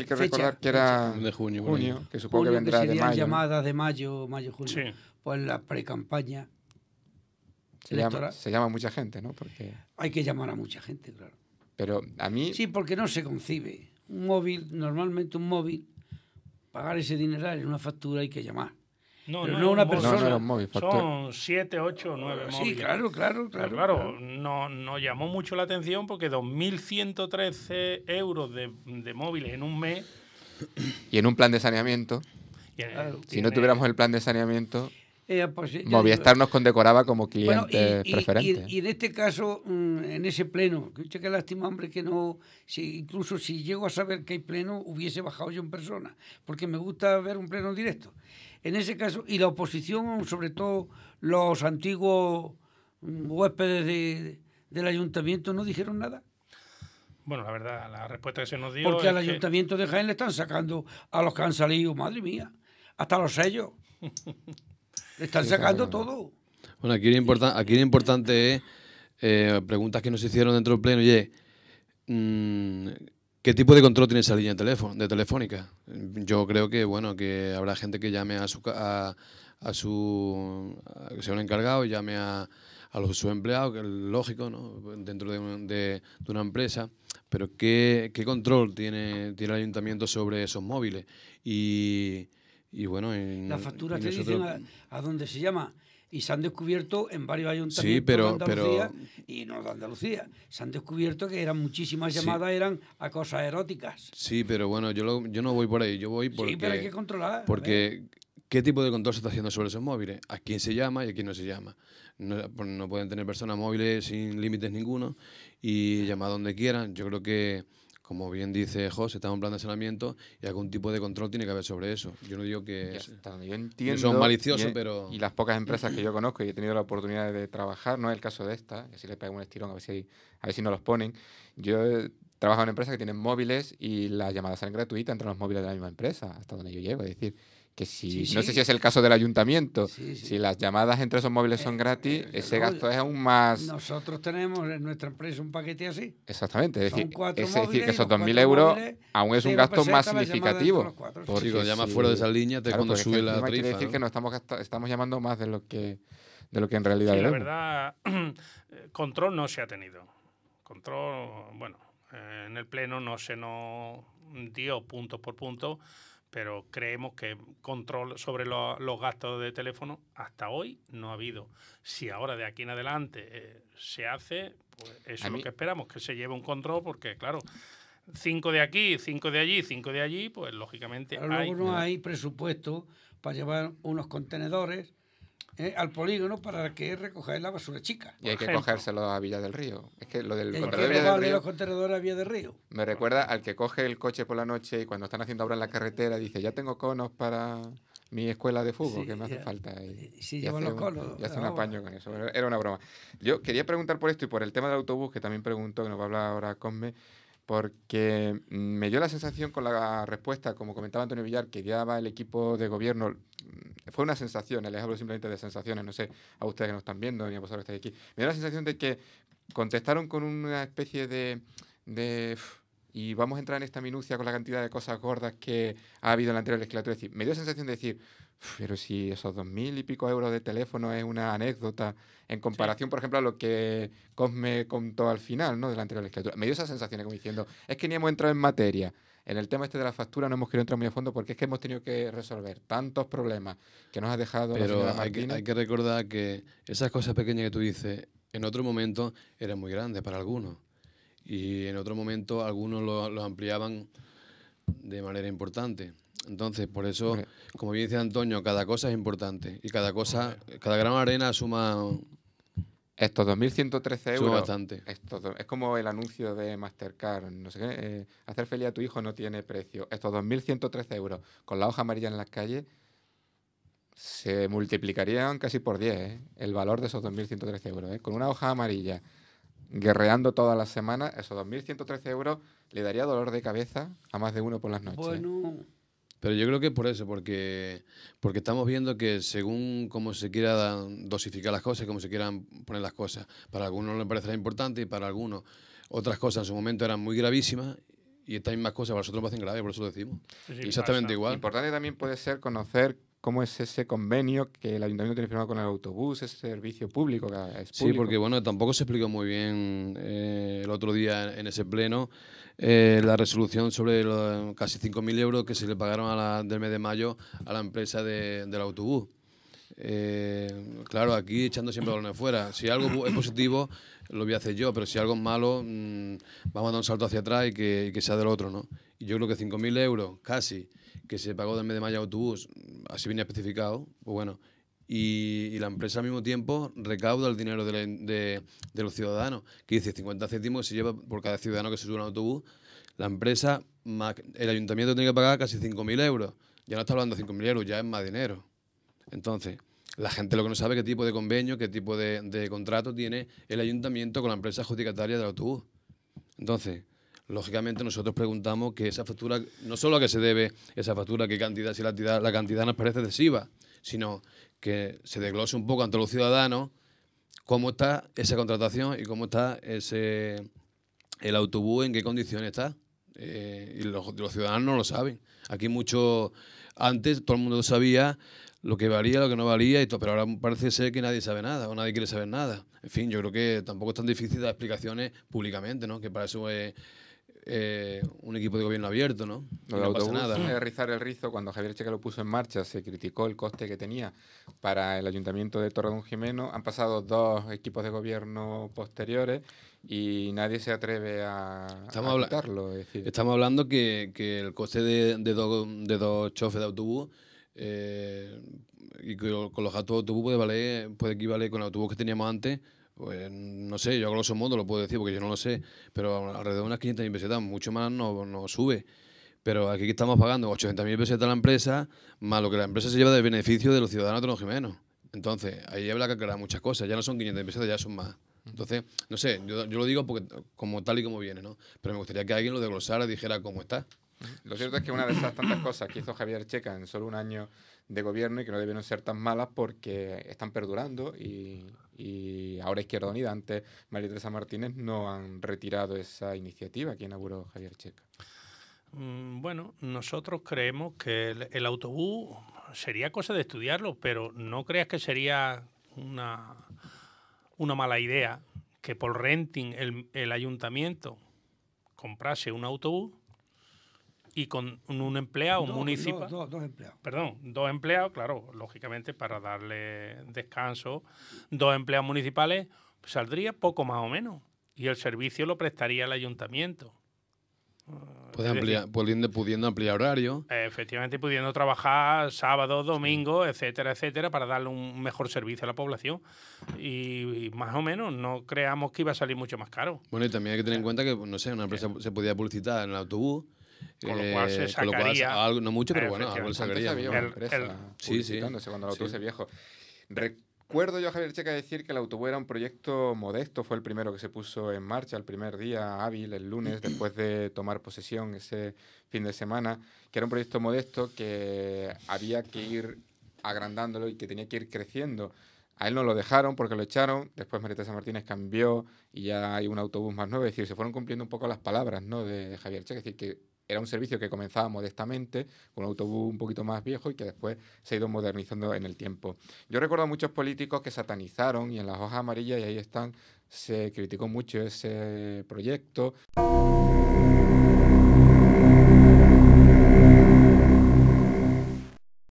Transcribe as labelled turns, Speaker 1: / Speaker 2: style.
Speaker 1: que recordar que era de junio, que supongo que vendrá de mayo. llamadas de mayo, mayo, junio. Pues la pre Se llama,
Speaker 2: se llama mucha gente, ¿no? Porque...
Speaker 1: Hay que llamar a mucha gente, claro.
Speaker 2: Pero a mí. Sí, porque no se
Speaker 1: concibe. Un móvil, normalmente un móvil, pagar ese dinero en una factura hay
Speaker 3: que llamar. No, no, no una
Speaker 1: persona. son
Speaker 3: siete, ocho, nueve móviles. Sí, claro, claro, claro. claro, No, nos llamó mucho la atención porque 2.113 euros de, de móviles en un mes.
Speaker 2: Y en un plan de saneamiento. si no tuviéramos el plan de saneamiento. Eh, pues, eh Movistar nos condecoraba como cliente preferentes
Speaker 1: y, en este caso, mm, en ese pleno, que qué lástima, hombre, que no, incluso si llego a saber que hay pleno, hubiese bajado yo en persona, porque me gusta ver un pleno en directo. En ese caso, y la oposición, sobre todo los antiguos mm, huéspedes del ayuntamiento, no dijeron nada.
Speaker 3: Bueno, la verdad, la respuesta que se nos dio. Porque al
Speaker 1: ayuntamiento de Jaén le están sacando a los que han salido, madre mía, hasta los sellos. Le están sacando todo.
Speaker 4: Bueno, aquí lo, aquí importante es eh, preguntas que nos hicieron dentro del pleno. Oye, mm, ¿Qué tipo de control tiene esa línea de, de telefónica? Yo creo que bueno que habrá gente que llame a su a, su que sea un encargado, llame a, a los sus empleados, que es lógico, ¿no? dentro de, una empresa. Pero ¿qué, control tiene, tiene el ayuntamiento sobre esos móviles? Y, y bueno, en, las facturas te dicen
Speaker 1: a, dónde se llama y se han descubierto en varios ayuntamientos de Andalucía y no de Andalucía. Se han descubierto que eran muchísimas llamadas eran a cosas eróticas.
Speaker 4: Sí, pero bueno, yo yo no voy por ahí, yo voy porque Sí, pero hay que controlar. Porque ¿qué tipo de control se está haciendo sobre esos móviles? ¿A quién se llama y a quién no se llama? No, pues no pueden tener personas móviles sin límites ninguno y llamar donde quieran. Yo creo que como bien dice José, estamos en plan de saneamiento y algún tipo de control tiene que haber sobre eso. Yo no digo que, son maliciosos, pero... Y las pocas empresas que yo conozco y he tenido la oportunidad de trabajar, no es el
Speaker 2: caso de esta, que si le pego un estirón a ver si, a ver si no los ponen. Yo he eh, trabajado en empresas que tienen móviles y las llamadas salen gratuitas entre los móviles de la misma empresa, hasta donde yo llego. Es decir, que si, no sé si es el caso del ayuntamiento, si las llamadas entre esos móviles son eh, gratis, eh, ese gasto es aún más...
Speaker 1: Nosotros tenemos en nuestra empresa un paquete así. Exactamente, es, decir, que esos 2.000 euros aún es un gasto más significativo.
Speaker 2: porque si fuera de esa línea, te cuando sube la que estamos, estamos llamando más de lo que, de lo que en realidad... la
Speaker 3: verdad, control no se ha tenido. Control, bueno, eh, en el Pleno no se nos dio punto por punto pero creemos que control sobre los gastos de teléfono hasta hoy no ha habido. Si ahora de aquí en adelante eh, se hace, pues eso es lo que esperamos, que se lleve un control, porque claro, cinco de aquí, cinco de allí, cinco de allí, pues lógicamente... Pero luego no hay
Speaker 1: presupuesto para llevar unos contenedores eh, al polígono para que recoger la basura chica. Y hay que
Speaker 2: cogérselo a Villa del Río. Es que lo del contenedor de del Río. Me recuerda al que coge el coche por la noche y cuando están haciendo obras en la carretera dice, ya tengo conos para mi escuela de fútbol, que me hace falta. sí, los conos ya Y hace ah, un apaño con eso. Era una broma. Yo quería preguntar por esto y por el tema del autobús, que también preguntó que nos va a hablar ahora Cosme porque mm, me dio la sensación con la respuesta, como comentaba Antonio Villar, que guiaba el equipo de gobierno. Mm, fue una sensación, les hablo simplemente de sensaciones, no sé a ustedes que nos están viendo ni a vosotros que estáis aquí. Me dio la sensación de que contestaron con una especie de, y vamos a entrar en esta minucia con la cantidad de cosas gordas que ha habido en la anterior legislatura. me dio la sensación de decir, pero si esos dos mil y pico euros de teléfono es una anécdota en comparación, por ejemplo, a lo que Cosme contó al final, ¿no? De la anterior legislatura. Me dio esa sensación como diciendo, es que ni hemos entrado en materia. En el tema este de la factura no hemos querido entrar muy a fondo porque es que hemos tenido que resolver tantos problemas que nos ha dejado Pero hay, que,
Speaker 4: recordar que esas cosas pequeñas que tú dices, en otro momento eran muy grandes para algunos. Y en otro momento algunos los ampliaban de manera importante. Entonces, por eso, como bien dice Antonio, cada cosa es importante y cada cosa, cada gran arena suma... Estos 2.113 euros... bastante.
Speaker 2: es como el anuncio de Mastercard, no sé qué, eh, hacer feliz a tu hijo no tiene precio. Estos 2.113 euros con la hoja amarilla en las calles se multiplicarían casi por 10 ¿eh? el valor de esos 2.113 euros. ¿eh? Con una hoja amarilla guerreando todas las semanas, esos 2.113 euros le daría dolor de cabeza a más de uno por las noches.
Speaker 1: Bueno.
Speaker 4: Pero yo creo que es por eso, porque, porque estamos viendo que según cómo se quiera dosificar las cosas, cómo se quieran poner las cosas, para algunos les parecerá importante y para algunos otras cosas en su momento eran muy gravísimas y estas mismas cosas para nosotros nos hacen grave, por eso lo decimos. Exactamente igual. Importante también puede ser conocer
Speaker 2: cómo es ese convenio que el ayuntamiento tiene firmado con el autobús, ese servicio público. Que es público. Sí, porque
Speaker 4: bueno, tampoco se explicó muy bien eh, el otro día en ese pleno eh, la resolución sobre los casi 5.000 euros que se le pagaron a la, del mes de mayo a la empresa de, del autobús. Eh, claro, aquí echando siempre balones fuera. Si algo es positivo, lo voy a hacer yo, pero si algo es malo, mm, vamos a dar un salto hacia atrás y que, que sea del otro, ¿no? Y yo creo que 5.000 euros, casi, que se pagó del mes de mayo autobús, así viene especificado, pues bueno, y, la empresa al mismo tiempo recauda el dinero de, los ciudadanos, que dice 50 céntimos que se lleva por cada ciudadano que se sube a un autobús, la empresa, el ayuntamiento tiene que pagar casi 5.000 euros. Ya no está hablando de 5.000 euros, ya es más dinero. Entonces, la gente lo que no sabe es qué tipo de convenio, qué tipo de, contrato tiene el ayuntamiento con la empresa adjudicataria del autobús. Entonces, lógicamente nosotros preguntamos que esa factura, no solo a qué se debe esa factura, qué cantidad, si la cantidad, la cantidad nos parece excesiva, sino que se desglose un poco ante los ciudadanos cómo está esa contratación y cómo está ese el autobús, en qué condiciones está. Eh, y los, los ciudadanos no lo saben. Aquí muchos antes todo el mundo sabía lo que valía, lo que no valía, y todo, pero ahora parece ser que nadie sabe nada o nadie quiere saber nada. En fin, yo creo que tampoco es tan difícil dar explicaciones públicamente, ¿no? que para eso es... Eh, un equipo de gobierno abierto, ¿no? no autobús, pasa nada. Rizar el rizo, cuando Javier Checa lo puso en marcha, se criticó
Speaker 2: el coste que tenía para el ayuntamiento de Torredón Jimeno. Han pasado dos equipos de gobierno posteriores y nadie se atreve a, estamos Estamos
Speaker 4: hablando que, el coste de, de dos chofes de autobús eh, y con, los autobús puede, valer, equivaler con el autobús que teníamos antes pues, no sé, yo a grosso modo lo puedo decir porque yo no lo sé, pero alrededor de unas 500.000 pesetas, mucho más no, no sube. Pero aquí estamos pagando 80.000 pesetas a la empresa, más lo que la empresa se lleva de beneficio de los ciudadanos de los jimenos. Entonces, ahí habla que aclarar muchas cosas. Ya no son 500.000 pesetas, ya son más. Entonces, no sé, yo, lo digo porque como tal y como viene, ¿no? Pero me gustaría que alguien lo desglosara, dijera cómo está. Lo cierto es que una de esas tantas cosas que hizo Javier Checa en solo un año de gobierno
Speaker 2: y que no debieron ser tan malas porque están perdurando y, ahora Izquierda Unida, antes María Teresa Martínez, no han retirado esa iniciativa que inauguró Javier Checa.
Speaker 3: Mm, bueno, nosotros creemos que el, autobús sería cosa de estudiarlo, pero no creas que sería una, mala idea que por renting el ayuntamiento comprase un autobús y con un empleado, un municipal. Dos, empleados. Perdón, dos empleados, claro, lógicamente para darle descanso, dos empleados municipales, saldría poco más o menos. Y el servicio lo prestaría el ayuntamiento.
Speaker 4: Puede ampliar, pudiendo, pudiendo, ampliar horario.
Speaker 3: Efectivamente, pudiendo trabajar sábado, domingo, etcétera, etcétera, para darle un mejor servicio a la población. y, más o menos, no creamos que iba a salir mucho más caro.
Speaker 4: Bueno, y también hay que tener en eh. cuenta que, no sé, una empresa eh. se podía publicitar en el autobús con lo cual se eh, sacaría. no mucho, pero bueno, algo sacaría. Había sí, sí. cuando el autobús
Speaker 2: viejo. Recuerdo yo a Javier Checa decir que el autobús era un proyecto modesto, fue el primero que se puso en marcha el primer día hábil, el lunes, después de tomar posesión ese fin de semana, que era un proyecto modesto que había que ir agrandándolo y que tenía que ir creciendo. A él no lo dejaron porque lo echaron, después Maritza Martínez cambió y ya hay un autobús más nuevo, es decir, se fueron cumpliendo un poco las palabras ¿no? de Javier Checa, es decir, que era un servicio que comenzaba modestamente con un autobús un poquito más viejo y que después se ha ido modernizando en el tiempo. Yo recuerdo a muchos políticos que satanizaron y en las hojas amarillas, y ahí están, se criticó mucho ese proyecto.